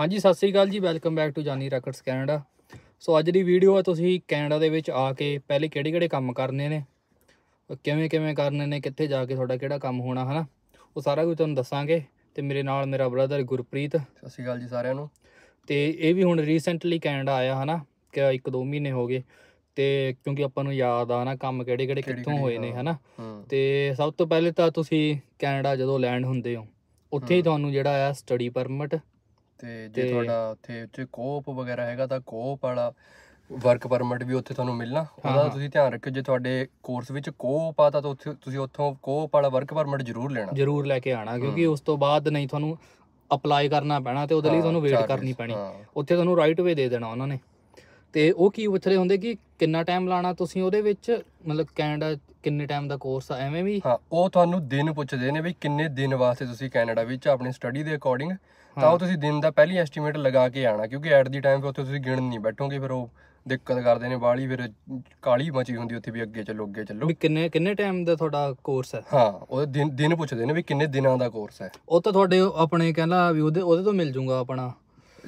ਹਾਂਜੀ ਸਤਿ ਸ੍ਰੀ ਅਕਾਲ ਜੀ ਵੈਲਕਮ ਬੈਕ ਟੂ ਜਾਨੀ ਰੈਕਟਸ ਕੈਨੇਡਾ ਸੋ ਅੱਜ ਦੀ ਵੀਡੀਓ ਹੈ ਤੁਸੀਂ ਕੈਨੇਡਾ ਦੇ ਵਿੱਚ ਆ ਕੇ ਪਹਿਲੇ ਕਿਹੜੇ-ਕਿਹੜੇ ਕੰਮ ਕਰਨੇ ਨੇ ਕਿਵੇਂ ਕਿਵੇਂ ਕਰਨੇ ਨੇ ਕਿੱਥੇ ਜਾ ਕੇ ਤੁਹਾਡਾ ਕਿਹੜਾ ਕੰਮ ਹੋਣਾ ਹਨਾ ਉਹ ਸਾਰਾ ਕੁਝ ਤੁਹਾਨੂੰ ਦੱਸਾਂਗੇ ਤੇ ਮੇਰੇ ਨਾਲ ਮੇਰਾ ਬ੍ਰਦਰ ਗੁਰਪ੍ਰੀਤ ਸਤਿ ਸ੍ਰੀ ਅਕਾਲ ਜੀ ਸਾਰਿਆਂ ਨੂੰ ਤੇ ਇਹ ਵੀ ਹੁਣ ਰੀਸੈਂਟਲੀ ਕੈਨੇਡਾ ਆਇਆ ਹਨਾ ਕਿ 1-2 ਮਹੀਨੇ ਹੋ ਗਏ ਤੇ ਕਿਉਂਕਿ ਆਪਾਂ ਨੂੰ ਯਾਦ ਆ ਨਾ ਕੰਮ ਕਿਹੜੇ-ਕਿਹੜੇ ਕਿੱਥੋਂ ਹੋਏ ਨੇ ਹਨਾ ਤੇ ਸਭ ਤੋਂ ਪਹਿਲੇ ਤਾਂ ਤੁਸੀਂ ਕੈਨੇਡਾ ਜਦੋਂ ਲੈਂਡ ਹੁੰਦੇ ਹੋ ਉੱਥੇ ਹੀ ਤੁਹਾਨੂੰ ਜਿਹੜਾ ਆ ਸਟੱਡੀ ਪਰਮਿਟ ਤੇ ਜੇ ਤੁਹਾਡਾ ਉੱਥੇ ਉੱਚ ਕੋਪ ਵਗੈਰਾ ਹੈਗਾ ਤਾਂ ਕੋਪ ਵਾਲਾ ਵਰਕ ਪਰਮਿਟ ਵੀ ਉੱਥੇ ਤੁਹਾਨੂੰ ਮਿਲਣਾ ਉਹਦਾ ਤੁਸੀਂ ਧਿਆਨ ਰੱਖਿਓ ਜੇ ਤੁਹਾਡੇ ਕੋਰਸ ਵਿੱਚ ਕੋਪ ਆ ਤਾਂ ਉੱਥੇ ਤੁਸੀਂ ਉੱਥੋਂ ਕੋਪ ਵਾਲਾ ਵਰਕ ਪਰਮਿਟ ਜ਼ਰੂਰ ਲੈਣਾ ਜ਼ਰੂਰ ਲੈ ਕੇ ਆਣਾ ਕਿਉਂਕਿ ਉਸ ਤੋਂ ਬਾਅਦ ਨਹੀਂ ਤੁਹਾਨੂੰ ਅਪਲਾਈ ਕਰਨਾ ਪੈਣਾ ਤੇ ਉਹਦੇ ਲਈ ਤੁਹਾਨੂੰ ਵੇਟ ਕਰਨੀ ਪੈਣੀ ਉੱਥੇ ਤੁਹਾਨੂੰ ਰਾਈਟ ਵੇ ਦੇ ਦੇਣਾ ਉਹਨਾਂ ਨੇ ਤੇ ਉਹ ਕੀ ਪੁੱਛ ਹੁੰਦੇ ਕਿ ਕਿੰਨਾ ਟਾਈਮ ਲਾਣਾ ਤੁਸੀਂ ਉਹਦੇ ਵਿੱਚ ਮਤਲਬ ਕੈਨੇਡਾ ਕਿੰਨੇ ਟਾਈਮ ਦਾ ਕੋਰਸ ਆ ਐਵੇਂ ਵੀ ਹਾਂ ਉਹ ਤੁਹਾਨੂੰ ਦਿਨ ਪੁੱਛਦੇ ਨੇ ਵੀ ਕਿੰਨੇ ਦਿਨ ਵਾਸਤੇ ਤੁਸੀਂ ਕੈਨੇਡਾ ਵਿੱਚ ਆਪਣੀ ਸਟੱਡੀ ਦੇ ਅਕੋਰਡਿੰਗ ਤਾਂ ਉਹ ਤੁਸੀਂ ਦਿਨ ਦਾ ਪਹਿਲੀ ਐਸਟੀਮੇਟ ਲਗਾ ਕੇ ਆਣਾ ਕਿਉਂਕਿ ਐਟ ਦੀ ਟਾਈਮ 'ਤੇ ਉੱਥੇ ਤੁਸੀਂ ਗਿਣ ਨਹੀਂ ਬੈਠੋਗੇ ਫਿਰ ਉਹ ਦਿੱਕਤ ਕਰਦੇ ਨੇ ਬਾਲੀ ਫਿਰ ਕਾਲੀ ਮਚੀ ਹੁੰਦੀ ਉੱਥੇ ਵੀ ਅੱਗੇ ਚੱਲੋ ਅੱਗੇ ਚੱਲੋ ਵੀ ਕਿੰਨੇ ਕਿੰਨੇ ਟਾਈਮ ਦਾ ਤੁਹਾਡਾ ਕੋਰਸ ਹੈ ਹਾਂ ਉਹ ਦਿਨ ਦਿਨ ਪੁੱਛਦੇ ਨੇ ਵੀ ਕਿੰਨੇ ਦਿਨਾਂ ਦਾ ਕੋਰਸ ਹੈ ਉਹ ਤਾਂ ਤੁਹਾਡੇ ਆਪਣੇ ਕਹਿੰਦਾ ਵੀ ਉਹਦੇ ਉਹਦੇ ਤੋਂ ਮਿਲ ਜੂਗਾ ਆਪਣਾ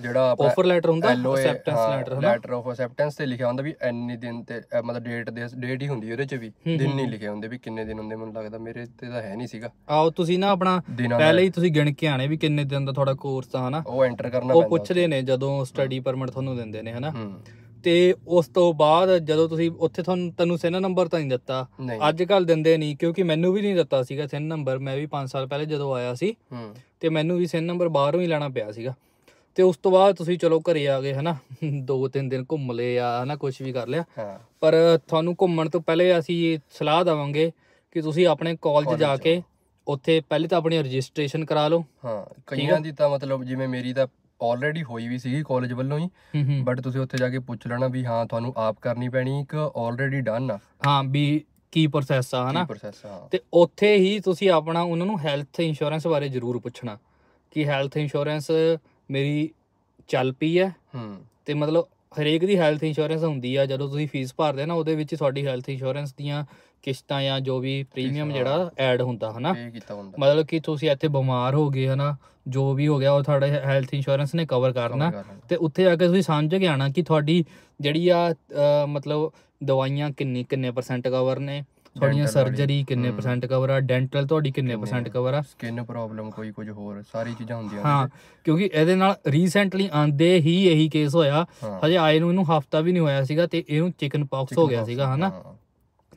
ਜਿਹੜਾ ਆਫਰ ਲੈਟਰ ਹੁੰਦਾ ਐਕਸੈਪਟੈਂਸ ਲੈਟਰ ਹੁੰਦਾ ਲੈਟਰ ਆਫ ਅਸੈਪਟੈਂਸ ਤੇ ਲਿਖਿਆ ਹੁੰਦਾ ਵੀ ਇੰਨੇ ਦਿਨ ਤੇ ਮਤਲਬ ਡੇਟ ਦੇ ਡੇਟ ਹੀ ਹੁੰਦੀ ਉਹਦੇ ਚ ਵੀ ਦਿਨ ਨਹੀਂ ਲਿਖੇ ਹੁੰਦੇ ਵੀ ਕਿੰਨੇ ਦਿਨ ਹੁੰਦੇ ਮੈਨੂੰ ਲੱਗਦਾ ਮੇਰੇ ਤੇ ਤਾਂ ਹੈ ਨਹੀਂ ਸੀਗਾ ਆਓ ਤੁਸੀਂ ਨਾ ਆਪਣਾ ਪਹਿਲੇ ਹੀ ਤੁਸੀਂ ਗਿਣ ਕੇ ਆਣੇ ਵੀ ਕਿੰਨੇ ਦਿਨ ਦਾ ਤੁਹਾਡਾ ਕੋਰਸ ਆ ਹਨਾ ਉਹ ਐਂਟਰ ਕਰਨਾ ਪੈਂਦਾ ਉਹ ਪੁੱਛਦੇ ਨੇ ਜਦੋਂ ਸਟੱਡੀ ਪਰਮਿਟ ਤੁਹਾਨੂੰ ਦਿੰਦੇ ਨੇ ਹਨਾ ਤੇ ਉਸ ਤੋਂ ਬਾਅਦ ਜਦੋਂ ਤੁਸੀਂ ਉੱਥੇ ਤੁਹਾਨੂੰ ਤੈਨੂੰ ਸਿਨ ਨੰਬਰ ਤਾਂ ਨਹੀਂ ਦਿੱਤਾ ਅੱਜ ਕੱਲ ਦਿੰਦੇ ਨਹੀਂ ਕਿਉਂਕਿ ਮੈਨੂੰ ਵੀ ਨਹੀਂ ਦਿੱਤਾ ਸੀਗਾ ਸੈਨ ਨੰਬਰ ਮੈਂ ਵੀ 5 ਸਾਲ ਪਹਿਲੇ ਜਦੋਂ ਆਇਆ ਸੀ ਤੇ ਮੈਨੂੰ ਵੀ ਸੈਨ ਨੰਬਰ ਬਾਹਰੋਂ ਹੀ ਲੈਣਾ ਪਿਆ ਸੀਗਾ ਤੇ ਉਸ ਤੋਂ ਬਾਅਦ ਤੁਸੀਂ ਚਲੋ ਘਰੇ ਆ ਗਏ ਹਨਾ ਦੋ ਤਿੰਨ ਦਿਨ ਘੁੰਮ ਲਏ ਆ ਹਨਾ ਕੁਝ ਵੀ ਕਰ ਲਿਆ ਪਰ ਤੁਹਾਨੂੰ ਘੁੰਮਣ ਤੋਂ ਪਹਿਲੇ ਅਸੀਂ ਸਲਾਹ ਦਵਾਂਗੇ ਕਿ ਤੁਸੀਂ ਆਪਣੇ ਕਾਲਜ ਜਾ ਕੇ ਉੱਥੇ ਪਹਿਲੇ ਤਾਂ ਆਪਣੀ ਰਜਿਸਟ੍ਰੇਸ਼ਨ ਕਰਾ ਲਓ ਹਾਂ ਕਈਆਂ ਦੀ ਤਾਂ ਮਤਲਬ ਜਿਵੇਂ ਮੇਰੀ ਤਾਂ ਆਲਰੇਡੀ ਹੋਈ ਵੀ ਸੀਗੀ ਕਾਲਜ ਵੱਲੋਂ ਹੀ ਬਟ ਤੁਸੀਂ ਉੱਥੇ ਜਾ ਕੇ ਪੁੱਛ ਲੈਣਾ ਵੀ ਹਾਂ ਤੁਹਾਨੂੰ ਆਪ ਕਰਨੀ ਪੈਣੀ ਇੱਕ ਆਲਰੇਡੀ ਡਨ ਆ ਹਾਂ ਵੀ ਕੀ ਪ੍ਰੋਸੈਸ ਆ ਹਨਾ ਤੇ ਉੱਥੇ ਹੀ ਤੁਸੀਂ ਆਪਣਾ ਉਹਨਾਂ ਨੂੰ ਹੈਲਥ ਇੰਸ਼ੋਰੈਂਸ ਬਾਰੇ ਜ਼ਰੂਰ ਪੁੱਛਣਾ ਕਿ ਹੈਲਥ ਇੰਸ਼ੋਰੈਂਸ ਮੇਰੀ ਚੱਲ ਪਈ ਆ ਹੂੰ ਤੇ ਮਤਲਬ ਹਰੇਕ ਦੀ ਹੈਲਥ ਇੰਸ਼ੋਰੈਂਸ ਹੁੰਦੀ ਆ ਜਦੋਂ ਤੁਸੀਂ ਫੀਸ ਭਰਦੇ ਆ ਨਾ ਉਹਦੇ ਵਿੱਚ ਤੁਹਾਡੀ ਹੈਲਥ ਇੰਸ਼ੋਰੈਂਸ ਦੀਆਂ ਕਿਸ਼ਤਾਂ ਜਾਂ ਜੋ ਵੀ ਪ੍ਰੀਮੀਅਮ ਜਿਹੜਾ ਐਡ ਹੁੰਦਾ ਹਨਾ ਮਤਲਬ ਕਿ ਤੁਸੀਂ ਇੱਥੇ ਬਿਮਾਰ ਹੋ ਗਏ ਹਨਾ ਜੋ ਵੀ ਹੋ ਗਿਆ ਉਹ ਤੁਹਾਡੇ ਹੈਲਥ ਇੰਸ਼ੋਰੈਂਸ ਨੇ ਕਵਰ ਕਰਨਾ ਤੇ ਉੱਥੇ ਜਾ ਕੇ ਤੁਸੀਂ ਸਮਝ ਕੇ ਆਣਾ ਕਿ ਤੁਹਾਡੀ ਜਿਹੜੀ ਆ ਮਤਲਬ ਦਵਾਈਆਂ ਕਿੰਨੀ ਕਿੰਨੇ ਪਰਸੈਂਟ ਕਵਰ ਨੇ ਤੁਹਾਡੀਆਂ ਸਰਜਰੀ ਕਿੰਨੇ ਪਰਸੈਂਟ ਕਵਰ ਆ ਡੈਂਟਲ ਤੁਹਾਡੀ ਕਿੰਨੇ ਪਰਸੈਂਟ ਕਵਰ ਆ ਸਕਿਨ ਪ੍ਰੋਬਲਮ ਕੋਈ ਕੁਝ ਹੋਰ ਸਾਰੀ ਚੀਜ਼ਾਂ ਹੁੰਦੀਆਂ ਹਾਂ ਕਿਉਂਕਿ ਇਹਦੇ ਨਾਲ ਰੀਸੈਂਟਲੀ ਆਂਦੇ ਹੀ ਇਹੀ ਕੇਸ ਹੋਇਆ ਹਜੇ ਆਏ ਨੂੰ ਇਹਨੂੰ ਹਫਤਾ ਵੀ ਨਹੀਂ ਹੋਇਆ ਸੀਗਾ ਤੇ ਇਹਨੂੰ ਚਿਕਨ ਪੌਕਸ ਹੋ ਗਿਆ ਸੀਗਾ ਹਨਾ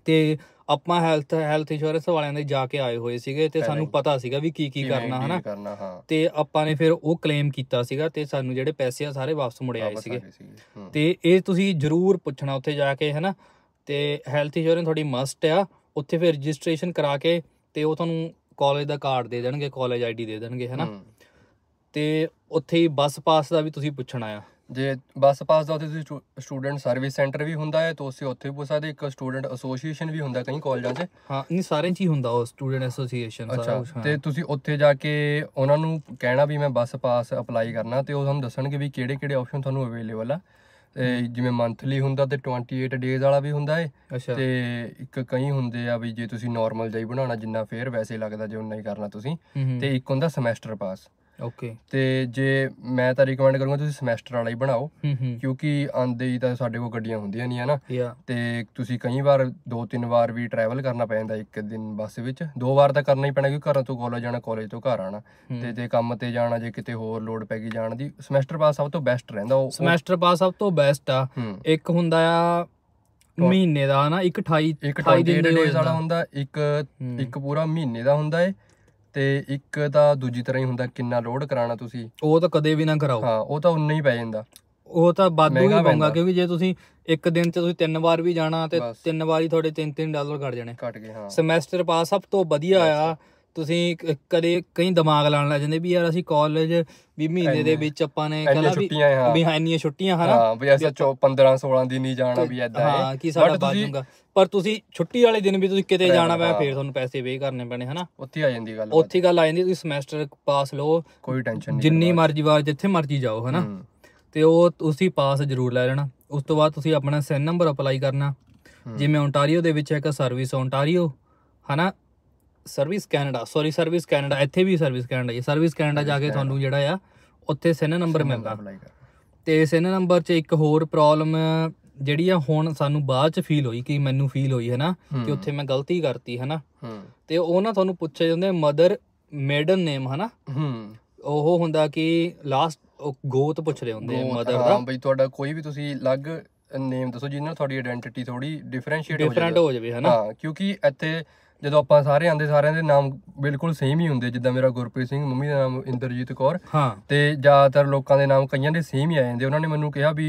ਤੇ ਆਪਾਂ ਹੈਲਥ ਹੈਲਥ ਇੰਸ਼ੋਰੈਂਸ ਵਾਲਿਆਂ ਦੇ ਜਾ ਕੇ ਆਏ ਹੋਏ ਸੀਗੇ ਤੇ ਸਾਨੂੰ ਪਤਾ ਸੀਗਾ ਵੀ ਕੀ ਕੀ ਕਰਨਾ ਹਨਾ ਤੇ ਆਪਾਂ ਨੇ ਫਿਰ ਉਹ ਕਲੇਮ ਕੀਤਾ ਸੀਗਾ ਤੇ ਸਾਨੂੰ ਜਿਹੜੇ ਪੈਸੇ ਆ ਸਾਰੇ ਵਾਪਸ ਮੁੜੇ ਆਏ ਸੀਗੇ ਤੇ ਇਹ ਤੁਸੀਂ ਜ਼ਰੂਰ ਪੁੱਛਣਾ ਉੱਥੇ ਜਾ ਕੇ ਹਨਾ ਤੇ ਹੈਲਥ ਇੰਸ਼ੋਰੈਂਸ ਤੁਹਾਡੀ ਮਸਟ ਆ ਉੱਥੇ ਫਿਰ ਰਜਿਸਟ੍ਰੇਸ਼ਨ ਕਰਾ ਕੇ ਤੇ ਉਹ ਤੁਹਾਨੂੰ ਕਾਲਜ ਦਾ ਕਾਰਡ ਦੇ ਦੇਣਗੇ ਕਾਲਜ ਆਈਡੀ ਦੇ ਦੇਣਗੇ ਹੈਨਾ ਤੇ ਉੱਥੇ ਹੀ ਬੱਸ ਪਾਸ ਦਾ ਵੀ ਤੁਸੀਂ ਪੁੱਛਣਾ ਆ ਜੇ ਬੱਸ ਪਾਸ ਦਾ ਉੱਥੇ ਤੁਸੀਂ ਸਟੂਡੈਂਟ ਸਰਵਿਸ ਸੈਂਟਰ ਵੀ ਹੁੰਦਾ ਹੈ ਤਾਂ ਉਸੇ ਉੱਥੇ ਪੁੱਛ ਸਕਦੇ ਇੱਕ ਸਟੂਡੈਂਟ ਐਸੋਸੀਏਸ਼ਨ ਵੀ ਹੁੰਦਾ ਕਈ ਕਾਲਜਾਂ 'ਚ ਹਾਂ ਨਹੀਂ ਸਾਰੇ 'ਚ ਹੀ ਹੁੰਦਾ ਉਹ ਸਟੂਡੈਂਟ ਐਸੋਸੀਏਸ਼ਨ ਸਾਰਾ ਕੁਝ ਤੇ ਤੁਸੀਂ ਉੱਥੇ ਜਾ ਕੇ ਉਹਨਾਂ ਨੂੰ ਕਹਿਣਾ ਵੀ ਮੈਂ ਬੱਸ ਪਾਸ ਅਪਲਾਈ ਕਰਨਾ ਤੇ ਉਹ ਤੁਹਾਨੂੰ ਦੱਸਣਗੇ ਵੀ ਕਿਹੜੇ-ਕਿਹੜੇ ਆਪਸ਼ਨ ਤੁਹਾਨੂੰ ਅਵੇਲੇਬਲ ਆ ਇਹ ਜਿਵੇਂ ਮੰਥਲੀ ਹੁੰਦਾ ਤੇ 28 ਡੇਜ਼ ਵਾਲਾ ਵੀ ਹੁੰਦਾ ਏ ਤੇ ਇੱਕ ਕਈ ਹੁੰਦੇ ਆ ਵੀ ਜੇ ਤੁਸੀਂ ਨਾਰਮਲ ਜਾਈ ਬਣਾਉਣਾ ਜਿੰਨਾ ਫੇਰ ਵੈਸੇ ਲੱਗਦਾ ਜੇ ਉਨਾ ਹੀ ਕਰਨਾ ਤੁਸੀਂ ਤੇ ਇੱਕ ਹੁੰਦਾ ਸਮੈਸਟਰ ਪਾਸ ਓਕੇ ਤੇ ਜੇ ਮੈਂ ਤਾਂ ਰეკਮੈਂਡ ਕਰੂੰਗਾ ਤੁਸੀਂ ਸਮੈਸਟਰ ਵਾਲਾ ਹੀ ਬਣਾਓ ਕਿਉਂਕਿ ਆਂਦੇ ਹੀ ਤਾਂ ਸਾਡੇ ਕੋਲ ਗੱਡੀਆਂ ਹੁੰਦੀਆਂ ਨਹੀਂ ਹੈ ਨਾ ਤੇ ਤੁਸੀਂ ਕਈ ਵਾਰ ਦੋ ਤਿੰਨ ਵਾਰ ਵੀ ਟਰੈਵਲ ਕਰਨਾ ਪੈ ਜਾਂਦਾ ਇੱਕ ਦਿਨ ਬੱਸ ਵਿੱਚ ਦੋ ਵਾਰ ਤਾਂ ਕਰਨਾ ਹੀ ਪੈਣਾ ਕਿਉਂਕਿ ਘਰਾਂ ਤੋਂ ਕਾਲਜ ਜਾਣਾ ਕਾਲਜ ਤੋਂ ਘਰ ਆਣਾ ਤੇ ਜੇ ਕੰਮ ਤੇ ਜਾਣਾ ਜੇ ਕਿਤੇ ਹੋਰ ਲੋਡ ਪੈ ਗਈ ਜਾਣ ਦੀ ਸਮੈਸਟਰ ਪਾਸ ਸਭ ਤੋਂ ਬੈਸਟ ਰਹਿੰਦਾ ਉਹ ਸਮੈਸਟਰ ਪਾਸ ਸਭ ਤੋਂ ਬੈਸਟ ਆ ਇੱਕ ਹੁੰਦਾ ਆ ਮਹੀਨੇ ਦਾ ਹਨਾ 1 28 28 ਦਿਨ ਵਾਲਾ ਹੁੰਦਾ ਇੱਕ ਇੱਕ ਪੂਰਾ ਮਹੀਨੇ ਦਾ ਹੁੰਦਾ ਏ ਤੇ ਇੱਕ ਤਾਂ ਦੂਜੀ ਤਰ੍ਹਾਂ ਹੀ ਹੁੰਦਾ ਕਿੰਨਾ ਲੋਡ ਕਰਾਣਾ ਤੁਸੀਂ ਉਹ ਤਾਂ ਕਦੇ ਵੀ ਨਾ ਕਰਾਓ ਹਾਂ ਉਹ ਤਾਂ ਉਨਾ ਹੀ ਪੈ ਜਾਂਦਾ ਉਹ ਤਾਂ ਵਾਧੂ ਹੀ ਮਹਿੰਗਾ ਪਾਉਂਗਾ ਕਿਉਂਕਿ ਜੇ ਤੁਸੀਂ ਇੱਕ ਦਿਨ 'ਚ ਤੁਸੀਂ ਤਿੰਨ ਵਾਰ ਵੀ ਜਾਣਾ ਤੇ ਤਿੰਨ ਵਾਰੀ ਤੁਹਾਡੇ 3-3 ਡਾਲਰ ਘਟ ਜਾਣੇ ਘਟ ਗਏ ਹਾਂ ਸਮੈਸਟਰ ਪਾਸ ਸਭ ਤੋਂ ਵਧੀਆ ਆ ਤੁਸੀਂ ਕਦੇ ਕਈ ਦਿਮਾਗ ਲਾਣ ਲੱਗ ਜਾਂਦੇ ਵੀ ਯਾਰ ਅਸੀਂ ਕਾਲਜ ਵੀ ਮਹੀਨੇ ਦੇ ਵਿੱਚ ਆਪਾਂ ਨੇ ਇੰਨੀਆਂ ਕਹਿੰਦਾ ਵੀ ਵੀ ਹੈ ਇੰਨੀਆਂ ਛੁੱਟੀਆਂ ਹਨਾ ਹਾਂ ਵੀ ਐਸਾ 15 16 ਦੀ ਨਹੀਂ ਜਾਣਾ ਵੀ ਐਦਾਂ ਹਾਂ ਕੀ ਸਾਡਾ ਬਾਜ ਜਾਊਗਾ ਪਰ ਤੁਸੀਂ ਛੁੱਟੀ ਵਾਲੇ ਦਿਨ ਵੀ ਤੁਸੀਂ ਕਿਤੇ ਜਾਣਾ ਵਾ ਫੇਰ ਤੁਹਾਨੂੰ ਪੈਸੇ ਵੇ ਕਰਨੇ ਪੈਣੇ ਹਨਾ ਉੱਥੇ ਆ ਜਾਂਦੀ ਗੱਲ ਉੱਥੇ ਗੱਲ ਆ ਜਾਂਦੀ ਤੁਸੀਂ ਸਮੈਸਟਰ ਪਾਸ ਲਓ ਕੋਈ ਟੈਨਸ਼ਨ ਨਹੀਂ ਜਿੰਨੀ ਮਰਜ਼ੀ ਵਾਰ ਜਿੱਥੇ ਮਰਜ਼ੀ ਜਾਓ ਹਨਾ ਤੇ ਉਹ ਤੁਸੀਂ ਪਾਸ ਜ਼ਰੂਰ ਲੈ ਲੈਣਾ ਉਸ ਤੋਂ ਬਾਅਦ ਤੁਸੀਂ ਆਪਣਾ ਸੈਨ ਨੰਬਰ ਅਪਲਾਈ ਕਰਨਾ ਜਿਵੇਂ ਓਨਟਾਰੀਓ ਦੇ ਵਿੱਚ ਹੈ ਇੱਕ ਸਰਵਿਸ ਓਨਟਾਰੀਓ ਹਨਾ service Canada sorry service Canada ਇੱਥੇ ਵੀ ਸਰਵਿਸ ਕੈਨੇਡਾ ਇਹ ਸਰਵਿਸ ਕੈਨੇਡਾ ਜਾ ਕੇ ਤੁਹਾਨੂੰ ਜਿਹੜਾ ਆ ਉੱਥੇ ਸਿਨ ਨੰਬਰ ਮਿਲਦਾ ਤੇ ਸਿਨ ਨੰਬਰ 'ਚ ਇੱਕ ਹੋਰ ਪ੍ਰੋਬਲਮ ਜਿਹੜੀ ਆ ਹੁਣ ਸਾਨੂੰ ਬਾਅਦ 'ਚ ਫੀਲ ਹੋਈ ਕਿ ਮੈਨੂੰ ਫੀਲ ਹੋਈ ਹੈ ਨਾ ਕਿ ਉੱਥੇ ਮੈਂ ਗਲਤੀ ਕਰਤੀ ਹੈ ਨਾ ਤੇ ਉਹ ਨਾ ਤੁਹਾਨੂੰ ਪੁੱਛੇ ਜਾਂਦੇ ਮਦਰ ਮੇਡਨ ਨੇਮ ਹੈ ਨਾ ਉਹ ਹੁੰਦਾ ਕਿ ਲਾਸਟ ਗੋਤ ਪੁੱਛ ਰਹੇ ਹੁੰਦੇ ਮਦਰ ਦਾ ਹਾਂ ਬਈ ਤੁਹਾਡਾ ਕੋਈ ਵੀ ਤੁਸੀਂ ਅਲੱਗ ਨੇਮ ਦੱਸੋ ਜਿਹਨਾਂ ਤੁਹਾਡੀ ਆਇਡੈਂਟੀਟੀ ਥੋੜੀ ਡਿਫਰੈਂਸ਼ੀਏਟ ਹੋ ਜਾਵੇ ਡਿਫਰੈਂਟ ਹੋ ਜਾਵੇ ਹੈ ਨਾ ਹਾਂ ਕਿਉਂਕਿ ਇੱਥੇ ਜਦੋਂ ਆਪਾਂ ਸਾਰੇ ਆਂਦੇ ਸਾਰਿਆਂ ਦੇ ਨਾਮ ਬਿਲਕੁਲ ਸੇਮ ਹੀ ਹੁੰਦੇ ਜਿੱਦਾਂ ਮੇਰਾ ਗੁਰਪ੍ਰੀਤ ਸਿੰਘ ਮੰਮੀ ਦਾ ਨਾਮ ਇੰਦਰਜੀਤ ਕੌਰ ਹਾਂ ਤੇ ਜ਼ਿਆਦਾਤਰ ਲੋਕਾਂ ਦੇ ਨਾਮ ਕਈਆਂ ਦੇ ਸੇਮ ਹੀ ਆ ਜਾਂਦੇ ਉਹਨਾਂ ਨੇ ਮੈਨੂੰ ਕਿਹਾ ਵੀ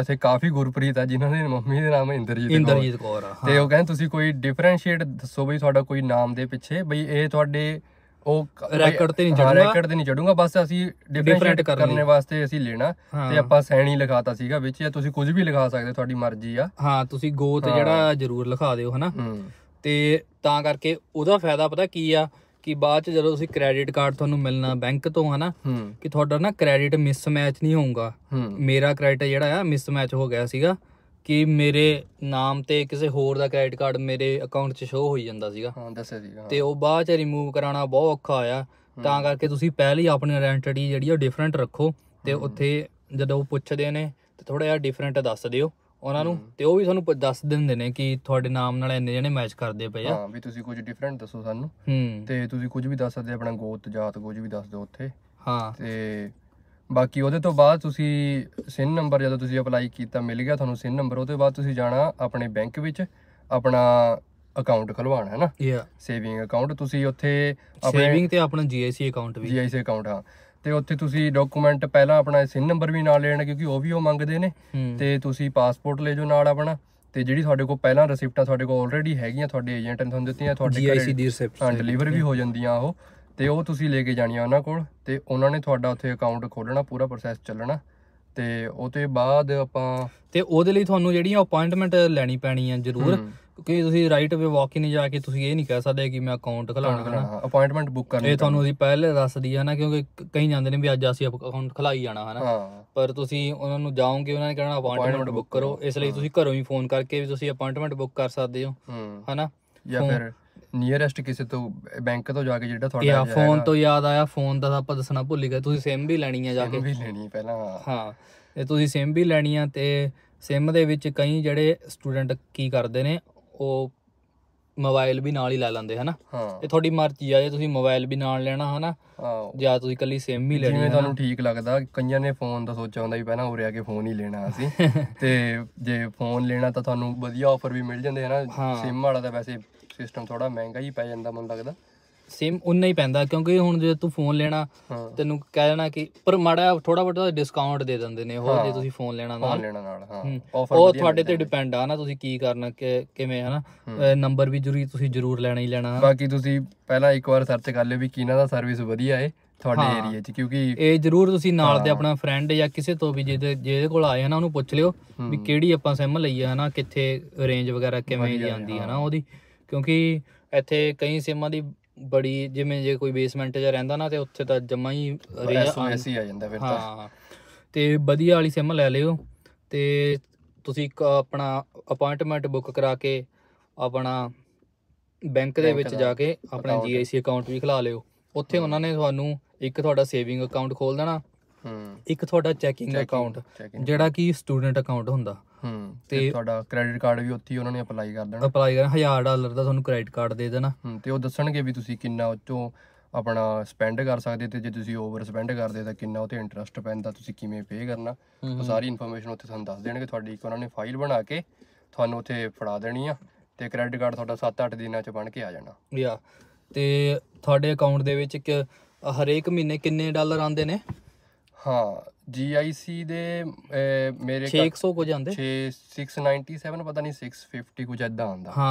ਅਸੀਂ ਕਾਫੀ ਗੁਰਪ੍ਰੀਤ ਆ ਜਿਨ੍ਹਾਂ ਦੇ ਮੰਮੀ ਦੇ ਨਾਮ ਇੰਦਰਜੀਤ ਕੌਰ ਇੰਦਰਜੀਤ ਕੌਰ ਤੇ ਉਹ ਕਹਿੰਦੇ ਤੁਸੀਂ ਕੋਈ ਡਿਫਰੈਂਸ਼ੀਏਟ ਦੱਸੋ ਬਈ ਤੁਹਾਡਾ ਕੋਈ ਨਾਮ ਦੇ ਪਿੱਛੇ ਬਈ ਇਹ ਤੁਹਾਡੇ ਉਹ ਰੈਕਡ ਤੇ ਨਹੀਂ ਚੜੂਗਾ ਰੈਕਡ ਤੇ ਨਹੀਂ ਚੜੂਗਾ ਬਸ ਅਸੀਂ ਡਿਫਰੈਂਟ ਕਰਨ ਵਾਸਤੇ ਅਸੀਂ ਲੈਣਾ ਤੇ ਆਪਾਂ ਸੈਣੀ ਲਿਖਾਤਾ ਸੀਗਾ ਵਿੱਚ ਜਾਂ ਤੁਸੀਂ ਕੁਝ ਵੀ ਲਿਖਾ ਸਕਦੇ ਤੁਹਾਡੀ ਮਰਜ਼ੀ ਆ ਹਾਂ ਤੁਸੀਂ ਗੋਤ ਜਿਹੜਾ ਜ਼ਰੂਰ ਲਿਖਾ ਦਿਓ ਹਨਾ ਤੇ ਤਾਂ ਕਰਕੇ ਉਹਦਾ ਫਾਇਦਾ ਪਤਾ ਕੀ ਆ ਕਿ ਬਾਅਦ ਚ ਜਦੋਂ ਤੁਸੀਂ ਕ੍ਰੈਡਿਟ ਕਾਰਡ ਤੁਹਾਨੂੰ ਮਿਲਣਾ ਬੈਂਕ ਤੋਂ ਹਨਾ ਕਿ ਤੁਹਾਡਾ ਨਾ ਕ੍ਰੈਡਿਟ ਮਿਸਮੈਚ ਨਹੀਂ ਹੋਊਗਾ ਮੇਰਾ ਕ੍ਰੈਡਿਟ ਜਿਹੜਾ ਆ ਮਿਸਮੈਚ ਹੋ ਗਿਆ ਸੀਗਾ ਕਿ ਮੇਰੇ ਨਾਮ ਤੇ ਕਿਸੇ ਹੋਰ ਦਾ ਕ੍ਰੈਡਿਟ ਕਾਰਡ ਮੇਰੇ ਅਕਾਊਂਟ 'ਚ ਸ਼ੋ ਹੋਈ ਜਾਂਦਾ ਸੀਗਾ ਹਾਂ ਦੱਸਿਆ ਸੀਗਾ ਤੇ ਉਹ ਬਾਅਦ 'ਚ ਰਿਮੂਵ ਕਰਾਉਣਾ ਬਹੁਤ ਔਖਾ ਆ ਤਾਂ ਕਰਕੇ ਤੁਸੀਂ ਪਹਿਲੀ ਹੀ ਆਪਣੀ ਆਇਡੈਂਟੀਟੀ ਜਿਹੜੀ ਉਹ ਡਿਫਰੈਂਟ ਰੱਖੋ ਤੇ ਉੱਥੇ ਜਦੋਂ ਪੁੱਛਦੇ ਨੇ ਤੇ ਥੋੜਾ ਜਿਹਾ ਡਿਫਰੈਂਟ ਦੱਸ ਦਿਓ ਉਹਨਾਂ ਨੂੰ ਤੇ ਉਹ ਵੀ ਤੁਹਾਨੂੰ ਦੱਸ ਦਿੰਦੇ ਨੇ ਕਿ ਤੁਹਾਡੇ ਨਾਮ ਨਾਲ ਇੰਨੇ ਜਣੇ ਮੈਚ ਕਰਦੇ ਪਏ ਆ ਹਾਂ ਵੀ ਤੁਸੀਂ ਕੁਝ ਡਿਫਰੈਂਟ ਦੱਸੋ ਸਾਨੂੰ ਹੂੰ ਤੇ ਤੁਸੀਂ ਕੁਝ ਵੀ ਦੱਸ ਸਕਦੇ ਆਪਣਾ ਗੋਤ ਜਾਤ ਕੁਝ ਵੀ ਦੱਸ ਦਿਓ ਉੱਥੇ ਹਾਂ ਤੇ ਬਾਕੀ ਉਹਦੇ ਤੋਂ ਬਾਅਦ ਤੁਸੀਂ ਸਿਨ ਨੰਬਰ ਜਦੋਂ ਤੁਸੀਂ ਅਪਲਾਈ ਕੀਤਾ ਮਿਲ ਗਿਆ ਤੁਹਾਨੂੰ ਸਿਨ ਨੰਬਰ ਉਹਦੇ ਬਾਅਦ ਤੁਸੀਂ ਜਾਣਾ ਆਪਣੇ ਬੈਂਕ ਵਿੱਚ ਆਪਣਾ ਅਕਾਊਂਟ ਖੁਲਵਾਉਣਾ ਹੈ ਨਾ ਸੇਵਿੰਗ ਅਕਾਊਂਟ ਤੁਸੀਂ ਉੱਥੇ ਸੇਵਿੰਗ ਤੇ ਆਪਣਾ ਜੀਆਈਸੀ ਅਕਾਊਂਟ ਵੀ ਜੀਆਈਸੀ ਅਕਾਊਂਟ ਹਾਂ ਤੇ ਉੱਥੇ ਤੁਸੀਂ ਡਾਕੂਮੈਂਟ ਪਹਿਲਾਂ ਆਪਣਾ ਸਿਨ ਨੰਬਰ ਵੀ ਨਾਲ ਲੈਣਾ ਕਿਉਂਕਿ ਉਹ ਵੀ ਉਹ ਮੰਗਦੇ ਨੇ ਤੇ ਤੁਸੀਂ ਪਾਸਪੋਰਟ ਲੈ ਜਾਓ ਨਾਲ ਆਪਣਾ ਤੇ ਜਿਹੜੀ ਤੁਹਾਡੇ ਕੋਲ ਪਹਿਲਾਂ ਰਿਸਿਪਟਾਂ ਤੁਹਾਡੇ ਕੋਲ ਆਲਰੇਡੀ ਹੈਗੀਆਂ ਤੁਹਾਡੇ ਏਜੰਟ ਨੇ ਤੁਹਾਨੂੰ ਦਿੱਤੀਆਂ ਤੁਹਾਡੇ ਜੀਆਈਸੀ ਦੀ ਹਾਂ ਡਿਲੀਵਰ ਵੀ ਹੋ ਜਾਂਦੀਆਂ ਉਹ ਤੇ ਉਹ ਤੁਸੀਂ ਲੈ ਕੇ ਜਾਣੀਆਂ ਉਹਨਾਂ ਕੋਲ ਤੇ ਉਹਨਾਂ ਨੇ ਤੁਹਾਡਾ ਉੱਥੇ ਅਕਾਊਂਟ ਖੋਲਣਾ ਪੂਰਾ ਪ੍ਰੋਸੈਸ ਚੱਲਣਾ ਤੇ ਉਹ ਤੋਂ ਬਾਅਦ ਆਪਾਂ ਤੇ ਉਹਦੇ ਲਈ ਤੁਹਾਨੂੰ ਜਿਹੜੀਆਂ ਅਪਾਇੰਟਮੈਂਟ ਲੈਣੀ ਪੈਣੀ ਆ ਜ਼ਰੂਰ ਕਿ ਤੁਸੀਂ ਰਾਈਟ ਵੇ ਵਾਕ ਇਨ ਜਾ ਕੇ ਤੁਸੀਂ ਇਹ ਨਹੀਂ ਕਹਿ ਸਕਦੇ ਕਿ ਮੈਂ ਅਕਾਊਂਟ ਖਲਾਣਾ ਹੈ ਨਾ ਅਪਾਇੰਟਮੈਂਟ ਬੁੱਕ ਕਰਨੀ ਇਹ ਤੁਹਾਨੂੰ ਅਸੀਂ ਪਹਿਲੇ ਦੱਸਦੀ ਦਈਆ ਨਾ ਕਿਉਂਕਿ ਕਈ ਜਾਂਦੇ ਨੇ ਵੀ ਅੱਜ ਅਸੀਂ ਅਕਾਊਂਟ ਖਲਾਈ ਜਾਣਾ ਹੈ ਨਾ ਪਰ ਤੁਸੀਂ ਉਹਨਾਂ ਨੂੰ ਜਾਓਗੇ ਉਹਨਾਂ ਨੇ ਕਹਿਣਾ ਅਪਾਇੰਟਮੈਂਟ ਬੁੱਕ ਕਰੋ ਇਸ ਲਈ ਤੁਸੀਂ ਘਰੋਂ ਹੀ ਫੋਨ ਕਰਕੇ ਵੀ ਤੁਸੀਂ ਅਪਾਇੰਟਮੈਂਟ ਬੁੱਕ ਕਰ ਸਕਦੇ ਹੋ ਹੈ ਨਾ ਜਾਂ ਫਿਰ ਨੀਅਰੈਸਟ ਕਿਸੇ ਤੋਂ ਬੈਂਕ ਤੋਂ ਜਾ ਕੇ ਜਿਹੜਾ ਤੁਹਾਡਾ ਯਾ ਫੋਨ ਤੋਂ ਯਾਦ ਆਇਆ ਫੋਨ ਦਾ ਆਪਾਂ ਦੱਸਣਾ ਭੁੱਲ ਗਏ ਤੁਸੀਂ ਸਿਮ ਵੀ ਲੈਣੀ ਹੈ ਜਾ ਕੇ ਸਿਮ ਵੀ ਲੈਣੀ ਪਹਿਲਾਂ ਹਾਂ ਇਹ ਤੁਸੀਂ ਸਿਮ ਵੀ ਲੈਣੀ ਆ ਤੇ ਸਿਮ ਦੇ ਵਿੱਚ ਕਈ ਜਿਹੜੇ ਸਟੂਡੈਂਟ ਕੀ ਕਰਦੇ ਨੇ ਉਹ ਮੋਬਾਈਲ ਵੀ ਨਾਲ ਹੀ ਲੈ ਲੈਂਦੇ ਹਨਾ ਇਹ ਤੁਹਾਡੀ ਮਰਜ਼ੀ ਆ ਜੇ ਤੁਸੀਂ ਮੋਬਾਈਲ ਵੀ ਨਾਲ ਲੈਣਾ ਹਨਾ ਜਾਂ ਤੁਸੀਂ ਕੱਲੀ ਸਿਮ ਹੀ ਲੈਣੀ ਜਿਵੇਂ ਤੁਹਾਨੂੰ ਠੀਕ ਲੱਗਦਾ ਕਈਆਂ ਨੇ ਫੋਨ ਦਾ ਸੋਚਿਆ ਹੁੰਦਾ ਵੀ ਪਹਿਲਾਂ ਉਰੇ ਆ ਕੇ ਫੋਨ ਹੀ ਲੈਣਾ ਅਸੀਂ ਤੇ ਜੇ ਫੋਨ ਲੈਣਾ ਤਾਂ ਤੁਹਾਨੂੰ ਵਧੀਆ ਆਫਰ ਵੀ ਮਿਲ ਜਾਂਦੇ ਹਨਾ ਸਿਮ ਵਾਲਾ ਤਾਂ ਵੈਸੇ ਸਿਸਟਮ ਥੋੜਾ ਮਹਿੰਗਾ ਹੀ ਪੈ ਜਾਂਦਾ ਮੈਨੂੰ ਲੱਗਦਾ ਸੇਮ ਉਨਾ ਹੀ ਪੈਂਦਾ ਕਿਉਂਕਿ ਹੁਣ ਜੇ ਤੂੰ ਫੋਨ ਲੈਣਾ ਤੈਨੂੰ ਕਹਿ ਦੇਣਾ ਕਿ ਪਰ ਮਾੜਾ ਥੋੜਾ ਬਟਾ ਡਿਸਕਾਊਂਟ ਦੇ ਦਿੰਦੇ ਨੇ ਉਹ ਜੇ ਤੁਸੀਂ ਫੋਨ ਲੈਣਾ ਨਾਲ ਲੈਣਾ ਨਾਲ ਹਾਂ ਉਹ ਤੁਹਾਡੇ ਤੇ ਡਿਪੈਂਡ ਆ ਨਾ ਤੁਸੀਂ ਕੀ ਕਰਨਾ ਕਿਵੇਂ ਹਨਾ ਨੰਬਰ ਵੀ ਜ਼ਰੂਰੀ ਤੁਸੀਂ ਜ਼ਰੂਰ ਲੈਣਾ ਹੀ ਲੈਣਾ ਬਾਕੀ ਤੁਸੀਂ ਪਹਿਲਾਂ ਇੱਕ ਵਾਰ ਸਰਚ ਕਰ ਲਿਓ ਵੀ ਕਿਹਨਾਂ ਦਾ ਸਰਵਿਸ ਵਧੀਆ ਏ ਤੁਹਾਡੇ ਏਰੀਆ 'ਚ ਕਿਉਂਕਿ ਇਹ ਜ਼ਰੂਰ ਤੁਸੀਂ ਨਾਲ ਦੇ ਆਪਣਾ ਫਰੈਂਡ ਜਾਂ ਕਿਸੇ ਤੋਂ ਵੀ ਜਿਹਦੇ ਜਿਹਦੇ ਕੋਲ ਆਏ ਹਨਾ ਉਹਨੂੰ ਪੁੱਛ ਲਿਓ ਵੀ ਕਿਹੜੀ ਆਪਾਂ ਸਿਮ ਲਈ ਹੈ ਹਨਾ ਕਿੱਥੇ ਰੇਂਜ ਵਗੈਰਾ ਕਿਵੇਂ ਦੀ ਆਉਂਦੀ ਹੈ ਨਾ ਉਹਦੀ ਕਿਉਂਕਿ ਇੱਥੇ ਕਈ ਸਿਮਾਂ ਦੀ ਬੜੀ ਜਿਵੇਂ ਜੇ ਕੋਈ ਬੇਸਮੈਂਟ 'ਚ ਰਹਿੰਦਾ ਨਾ ਤੇ ਉੱਥੇ ਤਾਂ ਜਮਾ ਹੀ ਐਸਓਐਸ ਆ ਜਾਂਦਾ ਫਿਰ ਤਾਂ ਹਾਂ ਤੇ ਵਧੀਆ ਵਾਲੀ ਸਿਮ ਲੈ ਲਿਓ ਤੇ ਤੁਸੀਂ ਇੱਕ ਆਪਣਾ ਅਪਾਇੰਟਮੈਂਟ ਬੁੱਕ ਕਰਾ ਕੇ ਆਪਣਾ ਬੈਂਕ ਦੇ ਵਿੱਚ ਜਾ ਕੇ ਆਪਣਾ ਜੀਆਈਸੀ ਅਕਾਊਂਟ ਵੀ ਖੁਲਾ ਲਿਓ ਉੱਥੇ ਉਹਨਾਂ ਨੇ ਤੁਹਾਨੂੰ ਇੱਕ ਤੁਹਾਡਾ ਸੇਵਿੰਗ ਅਕਾਊਂਟ ਖੋਲ ਦੇਣਾ ਇੱਕ ਤੁਹਾਡਾ ਚੈਕਿੰਗ ਅਕਾਊਂਟ ਜਿਹੜਾ ਕਿ ਸਟੂਡੈਂਟ ਅਕਾਊਂਟ ਹੁੰਦਾ ਹੂੰ ਤੇ ਤੁਹਾਡਾ ਕ੍ਰੈਡਿਟ ਕਾਰਡ ਵੀ ਉੱਥੇ ਹੀ ਉਹਨਾਂ ਨੇ ਅਪਲਾਈ ਕਰ ਦੇਣਾ ਅਪਲਾਈ ਕਰਨਾ 1000 ਡਾਲਰ ਦਾ ਤੁਹਾਨੂੰ ਕ੍ਰੈਡਿਟ ਕਾਰਡ ਦੇ ਦੇਣਾ ਹੂੰ ਤੇ ਉਹ ਦੱਸਣਗੇ ਵੀ ਤੁਸੀਂ ਕਿੰਨਾ ਉਤੋਂ ਆਪਣਾ ਸਪੈਂਡ ਕਰ ਸਕਦੇ ਤੇ ਜੇ ਤੁਸੀਂ ਓਵਰ ਸਪੈਂਡ ਕਰਦੇ ਤਾਂ ਕਿੰਨਾ ਉਤੇ ਇੰਟਰਸਟ ਪੈਂਦਾ ਤੁਸੀਂ ਕਿਵੇਂ ਪੇ ਕਰਨਾ ਉਹ ਸਾਰੀ ਇਨਫੋਰਮੇਸ਼ਨ ਉੱਥੇ ਤੁਹਾਨੂੰ ਦੱਸ ਦੇਣਗੇ ਤੁਹਾਡੀ ਇੱਕ ਉਹਨਾਂ ਨੇ ਫਾਈਲ ਬਣਾ ਕੇ ਤੁਹਾਨੂੰ ਉੱਥੇ ਫੜਾ ਦੇਣੀ ਆ ਤੇ ਕ੍ਰੈਡਿਟ ਕਾਰਡ ਤੁਹਾਡਾ 7-8 ਦਿਨਾਂ ਚ ਬਣ ਕੇ ਆ ਜਾਣਾ ਯਾ ਤੇ ਤੁਹਾਡੇ ਅਕਾਊਂਟ ਦੇ ਵਿੱਚ ਇੱਕ ਹਰੇਕ ਮਹੀਨੇ ਕਿੰਨੇ ਡਾਲਰ ਆਉਂਦੇ ਨੇ ਹਾਂ ਜੀਆਈਸੀ ਦੇ ਮੇਰੇ 600 ਕੁਝ ਆਂਦੇ 6697 ਪਤਾ ਨਹੀਂ 650 ਕੁਝ ਐਦਾਂ ਆਂਦਾ ਹਾਂ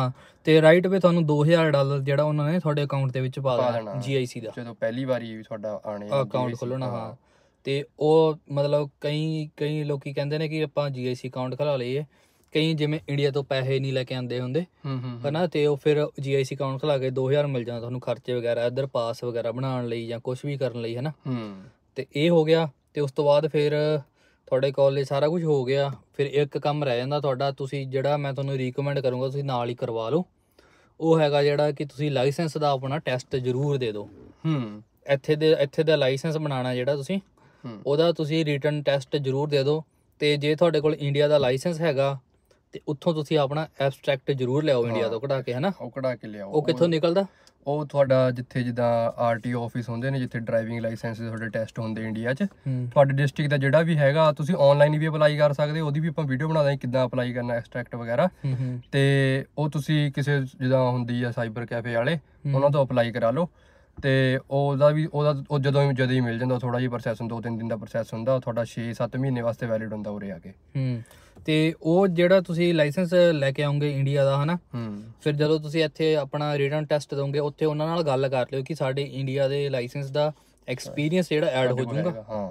ਤੇ ਰਾਈਟ ਵੇ ਤੁਹਾਨੂੰ 2000 ਡਾਲਰ ਜਿਹੜਾ ਉਹਨਾਂ ਨੇ ਤੁਹਾਡੇ ਅਕਾਊਂਟ ਦੇ ਵਿੱਚ ਪਾ ਦੇਣਾ ਜੀਆਈਸੀ ਦਾ ਜਦੋਂ ਪਹਿਲੀ ਵਾਰੀ ਤੁਹਾਡਾ ਆਣੇ ਅਕਾਊਂਟ ਖੋਲਣਾ ਹਾਂ ਤੇ ਉਹ ਮਤਲਬ ਕਈ ਕਈ ਲੋਕੀ ਕਹਿੰਦੇ ਨੇ ਕਿ ਆਪਾਂ ਜੀਆਈਸੀ ਅਕਾਊਂਟ ਖਲਾ ਲਈਏ ਕਈ ਜਿਵੇਂ ਇੰਡੀਆ ਤੋਂ ਪੈਸੇ ਨਹੀਂ ਲੈ ਕੇ ਆਂਦੇ ਹੁੰਦੇ ਹਨਾ ਤੇ ਉਹ ਫਿਰ ਜੀਆਈਸੀ ਅਕਾਊਂਟ ਖਲਾ ਕੇ 2000 ਮਿਲ ਜਾਂਦਾ ਤੁਹਾਨੂੰ ਖਰਚੇ ਵਗੈਰਾ ਇੱਧਰ ਪਾਸ ਵਗੈਰਾ ਬਣਾਉਣ ਲਈ ਜਾਂ ਕੁਝ ਵੀ ਕਰਨ ਲਈ ਹਨਾ ਤੇ ਇਹ ਹੋ ਗਿਆ ਤੇ ਉਸ ਤੋਂ ਬਾਅਦ ਫਿਰ ਤੁਹਾਡੇ ਕੋਲ ਇਹ ਸਾਰਾ ਕੁਝ ਹੋ ਗਿਆ ਫਿਰ ਇੱਕ ਕੰਮ ਰਹਿ ਜਾਂਦਾ ਤੁਹਾਡਾ ਤੁਸੀਂ ਜਿਹੜਾ ਮੈਂ ਤੁਹਾਨੂੰ ਰეკਮੈਂਡ ਕਰੂੰਗਾ ਤੁਸੀਂ ਨਾਲ ਹੀ ਕਰਵਾ ਲਓ ਉਹ ਹੈਗਾ ਜਿਹੜਾ ਕਿ ਤੁਸੀਂ ਲਾਇਸੈਂਸ ਦਾ ਆਪਣਾ ਟੈਸਟ ਜ਼ਰੂਰ ਦੇ ਦਿਓ ਹੂੰ ਇੱਥੇ ਦੇ ਇੱਥੇ ਦਾ ਲਾਇਸੈਂਸ ਬਣਾਉਣਾ ਜਿਹੜਾ ਤੁਸੀਂ ਉਹਦਾ ਤੁਸੀਂ ਰਿਟਰਨ ਟੈਸਟ ਜ਼ਰੂਰ ਦੇ ਦਿਓ ਤੇ ਜੇ ਤੁਹਾਡੇ ਕੋਲ ਇੰਡੀਆ ਦਾ ਲਾਇਸੈਂਸ ਹੈਗਾ ਤੇ ਉੱਥੋਂ ਤੁਸੀਂ ਆਪਣਾ ਐਬਸਟ੍ਰੈਕਟ ਜ਼ਰੂਰ ਲਿਆਓ ਇੰਡੀਆ ਤੋਂ ਕਢਾ ਕੇ ਹੈਨਾ ਉਹ ਕਢਾ ਕੇ ਲਿਆਓ ਉਹ ਕਿੱਥੋਂ ਨਿਕਲਦਾ ਉਹ ਤੁਹਾਡਾ ਜਿੱਥੇ ਜਿੱਦਾਂ ਆਰਟੀਓ ਆਫਿਸ ਹੁੰਦੇ ਨੇ ਜਿੱਥੇ ਡਰਾਈਵਿੰਗ ਲਾਇਸੈਂਸ ਦੇ ਤੁਹਾਡੇ ਟੈਸਟ ਹੁੰਦੇ ਇੰਡੀਆ 'ਚ ਤੁਹਾਡੇ ਡਿਸਟ੍ਰਿਕਟ ਦਾ ਜਿਹੜਾ ਵੀ ਹੈਗਾ ਤੁਸੀਂ ਆਨਲਾਈਨ ਵੀ ਅਪਲਾਈ ਕਰ ਸਕਦੇ ਹੋ ਉਹਦੀ ਵੀ ਆਪਾਂ ਵੀਡੀਓ ਬਣਾ ਦਾਂਗੇ ਕਿੱਦਾਂ ਅਪਲਾਈ ਕਰਨਾ ਐਕਸਟ੍ਰੈਕਟ ਵਗੈਰਾ ਤੇ ਉਹ ਤੁਸੀਂ ਕਿਸੇ ਜਿਹਦਾ ਹੁੰਦੀ ਆ ਸਾਈਬਰ ਕੈਫੇ ਵਾਲੇ ਉਹਨਾਂ ਤੋਂ ਅਪਲਾਈ ਕਰਾ ਲਓ ਤੇ ਉਹਦਾ ਵੀ ਉਹਦਾ ਉਹ ਜਦੋਂ ਜਦੋਂ ਹੀ ਮਿਲ ਜਾਂਦਾ ਥੋੜਾ ਜਿਹਾ ਪ੍ਰੋਸੈਸ ਹੁੰਦਾ 2-3 ਦਿਨ ਦਾ ਪ੍ਰੋਸੈਸ ਹੁੰਦਾ ਤੁਹਾਡਾ 6-7 ਮਹੀਨੇ ਵਾਸਤੇ ਵੈਲਿਡ ਹੁੰਦਾ ਉਰੇ ਆ ਕੇ ਹੂੰ ਤੇ ਉਹ ਜਿਹੜਾ ਤੁਸੀਂ ਲਾਇਸੈਂਸ ਲੈ ਕੇ ਆਉਂਗੇ ਇੰਡੀਆ ਦਾ ਹਨਾ ਫਿਰ ਜਦੋਂ ਤੁਸੀਂ ਇੱਥੇ ਆਪਣਾ ਰਿਟਨ ਟੈਸਟ ਦੋਗੇ ਉੱਥੇ ਉਹਨਾਂ ਨਾਲ ਗੱਲ ਕਰ ਲਿਓ ਕਿ ਸਾਡੇ ਇੰਡੀਆ ਦੇ ਲਾਇਸੈਂਸ ਦਾ ਐਕਸਪੀਰੀਅੰਸ ਜਿਹੜਾ ਐਡ ਹੋ ਜਾਊਗਾ ਹਾਂ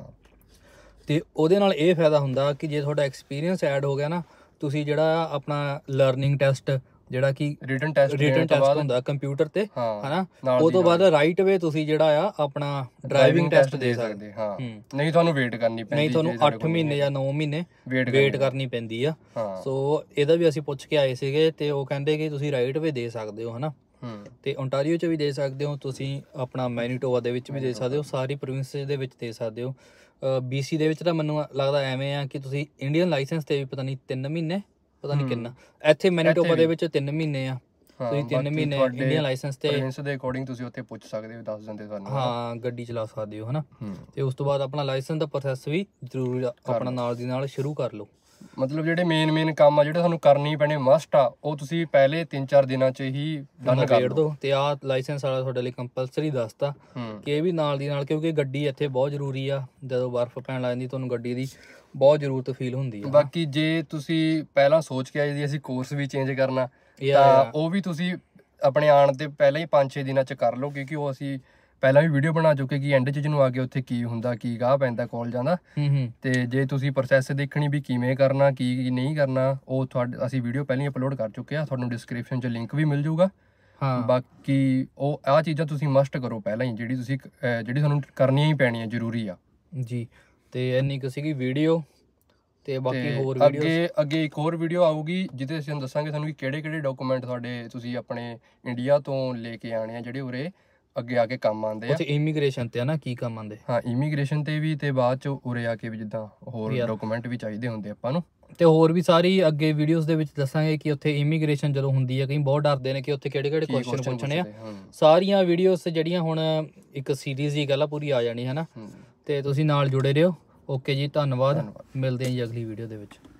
ਤੇ ਉਹਦੇ ਨਾਲ ਇਹ ਫਾਇਦਾ ਹੁੰਦਾ ਕਿ ਜੇ ਤੁਹਾਡਾ ਐਕਸਪੀਰੀਅੰਸ ਐਡ ਹੋ ਗਿਆ ਨਾ ਤੁਸੀਂ ਜਿਹੜਾ ਆਪਣਾ ਲਰਨਿੰਗ ਟੈਸਟ ਜਿਹੜਾ ਕਿ ਰਿਟਨ ਟੈਸਟ ਰਿਟਨ ਟੈਸਟ ਹੁੰਦਾ ਕੰਪਿਊਟਰ ਤੇ ਹਨਾ ਉਹ ਤੋਂ ਬਾਅਦ ਰਾਈਟ ਵੇ ਤੁਸੀਂ ਜਿਹੜਾ ਆ ਆਪਣਾ ਡਰਾਈਵਿੰਗ ਟੈਸਟ ਦੇ ਸਕਦੇ ਹਾਂ ਨਹੀਂ ਤੁਹਾਨੂੰ ਵੇਟ ਕਰਨੀ ਪੈਂਦੀ ਨਹੀਂ ਤੁਹਾਨੂੰ 8 ਮਹੀਨੇ ਜਾਂ 9 ਮਹੀਨੇ ਵੇਟ ਕਰਨੀ ਪੈਂਦੀ ਆ ਸੋ ਇਹਦਾ ਵੀ ਅਸੀਂ ਪੁੱਛ ਕੇ ਆਏ ਸੀਗੇ ਤੇ ਉਹ ਕਹਿੰਦੇ ਕਿ ਤੁਸੀਂ ਰਾਈਟ ਵੇ ਦੇ ਸਕਦੇ ਹੋ ਹਨਾ ਤੇ ਓਨਟਾਰੀਓ ਚ ਵੀ ਦੇ ਸਕਦੇ ਹੋ ਤੁਸੀਂ ਆਪਣਾ ਮੈਨੀਟੋਬਾ ਦੇ ਵਿੱਚ ਵੀ ਦੇ ਸਕਦੇ ਹੋ ਸਾਰੀ ਪ੍ਰੋਵਿੰਸ ਦੇ ਵਿੱਚ ਦੇ ਸਕਦੇ ਹੋ ਬੀਸੀ ਦੇ ਵਿੱਚ ਤਾਂ ਮੈਨੂੰ ਲੱਗਦਾ ਐਵੇਂ ਆ ਕਿ ਤੁਸੀਂ ਇੰਡੀਅਨ ਲਾਇਸੈਂਸ ਤੇ ਵੀ ਪਤਾ ਨਹੀਂ 3 ਮਹੀਨੇ ਪਤਾ ਨਹੀਂ ਕਿੰਨਾ ਇੱਥੇ ਮੈਨੀਟੋਬਾ ਦੇ ਵਿੱਚ 3 ਮਹੀਨੇ ਆ ਤੁਸੀਂ 3 ਮਹੀਨੇ ਇੰਡੀਆ ਲਾਇਸੈਂਸ ਤੇ ਲਾਇਸੈਂਸ ਦੇ ਅਕੋਰਡਿੰਗ ਤੁਸੀਂ ਉੱਥੇ ਪੁੱਛ ਸਕਦੇ ਹੋ ਦੱਸ ਦਿੰਦੇ ਤੁਹਾਨੂੰ ਹਾਂ ਗੱਡੀ ਚਲਾ ਸਕਦੇ ਹੋ ਹਨਾ ਤੇ ਉਸ ਤੋਂ ਬਾਅਦ ਆਪਣਾ ਲਾਇਸੈਂਸ ਦਾ ਪ੍ਰੋਸੈਸ ਵੀ ਜ਼ਰੂਰ ਆਪਣਾ ਨਾਲ ਦੀ ਨਾਲ ਸ਼ੁਰੂ ਕਰ ਲਓ ਮਤਲਬ ਜਿਹੜੇ ਮੇਨ ਮੇਨ ਕੰਮ ਆ ਜਿਹੜੇ ਤੁਹਾਨੂੰ ਕਰਨੀ ਪੈਣੇ ਮਸਟ ਆ ਉਹ ਤੁਸੀਂ ਪਹਿਲੇ 3-4 ਦਿਨਾਂ 'ਚ ਹੀ ਡਨ ਕਰ ਦੋ ਤੇ ਆ ਲਾਇਸੈਂਸ ਵਾਲਾ ਤੁਹਾਡੇ ਲਈ ਕੰਪਲਸਰੀ ਦੱਸਤਾ ਕਿ ਇਹ ਵੀ ਨਾਲ ਦੀ ਨਾਲ ਕਿਉਂਕਿ ਗੱਡੀ ਇੱਥੇ ਬਹੁਤ ਜ਼ਰੂਰੀ ਆ ਜਦੋਂ ਬਰਫ਼ ਪੈਣ ਲੱਗ ਜਾਂਦੀ ਤੁਹਾਨੂੰ ਗੱਡੀ ਦੀ ਬਹੁਤ ਜ਼ਰੂਰਤ ਫੀਲ ਹੁੰਦੀ ਹੈ ਬਾਕੀ ਜੇ ਤੁਸੀਂ ਪਹਿਲਾਂ ਸੋਚ ਕੇ ਆਏ ਜੀ ਅਸੀਂ ਕੋਰਸ ਵੀ ਚੇਂਜ ਕਰਨਾ ਤਾਂ ਉਹ ਵੀ ਤੁਸੀਂ ਆਪਣੇ ਆਣ ਦੇ ਪਹਿਲਾਂ ਹੀ 5-6 ਦਿਨਾਂ ਚ ਕਰ ਲਓ ਕਿਉਂਕਿ ਉਹ ਅਸੀਂ ਪਹਿਲਾਂ ਵੀ ਵੀਡੀਓ ਬਣਾ ਚੁੱਕੇ ਕਿ ਐਂਡ ਚ ਜਿਹਨੂੰ ਆ ਕੇ ਉੱਥੇ ਕੀ ਹੁੰਦਾ ਕੀ ਗਾਹ ਪੈਂਦਾ ਕਾਲਜਾਂ ਦਾ ਤੇ ਜੇ ਤੁਸੀਂ ਪ੍ਰੋਸੈਸ ਦੇਖਣੀ ਵੀ ਕਿਵੇਂ ਕਰਨਾ ਕੀ ਨਹੀਂ ਕਰਨਾ ਉਹ ਤੁਹਾਡੇ ਅਸੀਂ ਵੀਡੀਓ ਪਹਿਲਾਂ ਹੀ ਅਪਲੋਡ ਕਰ ਚੁੱਕੇ ਆ ਤੁਹਾਨੂੰ ਡਿਸਕ੍ਰਿਪਸ਼ਨ 'ਚ ਲਿੰਕ ਵੀ ਮਿਲ ਜਾਊਗਾ ਹਾਂ ਬਾਕੀ ਉਹ ਆ ਚੀਜ਼ਾਂ ਤੁਸੀਂ ਮਸਟ ਕਰੋ ਪਹਿਲਾਂ ਹੀ ਜਿਹੜੀ ਤੁਸੀਂ ਜਿਹੜੀ ਤੁਹਾਨੂੰ ਕਰਨੀਆਂ ਹੀ ਪੈਣੀਆਂ ਜ਼ਰੂਰੀ ਆ ਜੀ ਤੇ ਇੰਨੀ ਕੁ ਸੀਗੀ ਵੀਡੀਓ ਤੇ ਬਾਕੀ ਹੋਰ ਵੀਡੀਓ ਅੱਗੇ ਅੱਗੇ ਇੱਕ ਹੋਰ ਵੀਡੀਓ ਆਊਗੀ ਜਿੱਥੇ ਅਸੀਂ ਦੱਸਾਂਗੇ ਤੁਹਾਨੂੰ ਕਿ ਕਿਹੜੇ ਕਿਹੜੇ ਡਾਕੂਮੈਂਟ ਤੁਹਾਡੇ ਤੁਸੀਂ ਆਪਣੇ ਇੰਡੀਆ ਤੋਂ ਲੈ ਕੇ ਆਣੇ ਆ ਜਿਹੜੇ ਉਰੇ ਅੱਗੇ ਆ ਕੇ ਕੰਮ ਆਉਂਦੇ ਆ ਉੱਥੇ ਇਮੀਗ੍ਰੇਸ਼ਨ ਤੇ ਆ ਨਾ ਕੀ ਕੰਮ ਆਉਂਦੇ ਹਾਂ ਇਮੀਗ੍ਰੇਸ਼ਨ ਤੇ ਵੀ ਤੇ ਬਾਅਦ ਚ ਉਰੇ ਆ ਕੇ ਵੀ ਜਿੱਦਾਂ ਹੋਰ ਡਾਕੂਮੈਂਟ ਵੀ ਚਾਹੀਦੇ ਹੁੰਦੇ ਆਪਾਂ ਨੂੰ ਤੇ ਹੋਰ ਵੀ ਸਾਰੀ ਅੱਗੇ ਵੀਡੀਓਜ਼ ਦੇ ਵਿੱਚ ਦੱਸਾਂਗੇ ਕਿ ਉੱਥੇ ਇਮੀਗ੍ਰੇਸ਼ਨ ਜਦੋਂ ਹੁੰਦੀ ਹੈ ਕਈ ਬਹੁਤ ਡਰਦੇ ਨੇ ਕਿ ਉੱਥੇ ਕਿਹੜੇ-ਕਿਹੜੇ ਕੁਐਸਚਨ ਪੁੱਛਣੇ ਆ ਸਾਰੀਆਂ ਵੀਡੀਓਜ਼ ਜਿਹੜੀਆਂ ਹੁਣ ਇੱਕ ਸੀਰੀਜ਼ ਦੀ ਗੱਲ ਆ ਪੂਰੀ ਆ ਜਾਣੀ ਹੈ ਨਾ ਤੇ ਤੁਸੀਂ ਨਾਲ ਜੁੜੇ ਰਹੋ ਓਕੇ ਜੀ ਧੰਨਵਾਦ ਮਿਲਦੇ ਹਾਂ ਜੀ ਅਗਲੀ ਵੀਡੀਓ ਦੇ ਵਿੱਚ